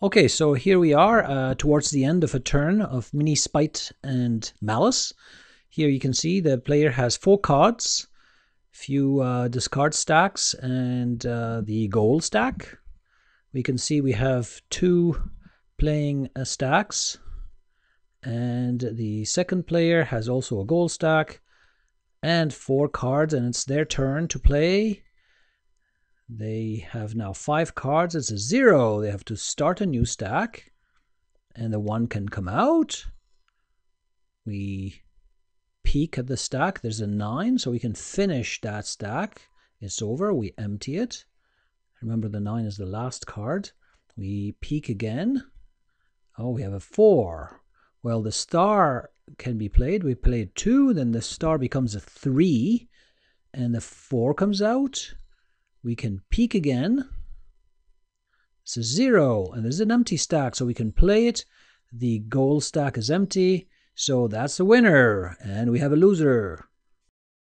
Okay, so here we are uh, towards the end of a turn of Mini Spite and Malice. Here you can see the player has four cards, few uh, discard stacks, and uh, the goal stack. We can see we have two playing uh, stacks, and the second player has also a goal stack and four cards, and it's their turn to play. They have now five cards. It's a zero. They have to start a new stack. And the one can come out. We peek at the stack. There's a nine, so we can finish that stack. It's over. We empty it. Remember, the nine is the last card. We peek again. Oh, we have a four. Well, the star can be played. We played two, then the star becomes a three, and the four comes out. We can peek again. This is zero, and this is an empty stack, so we can play it. The goal stack is empty, so that's the winner, and we have a loser.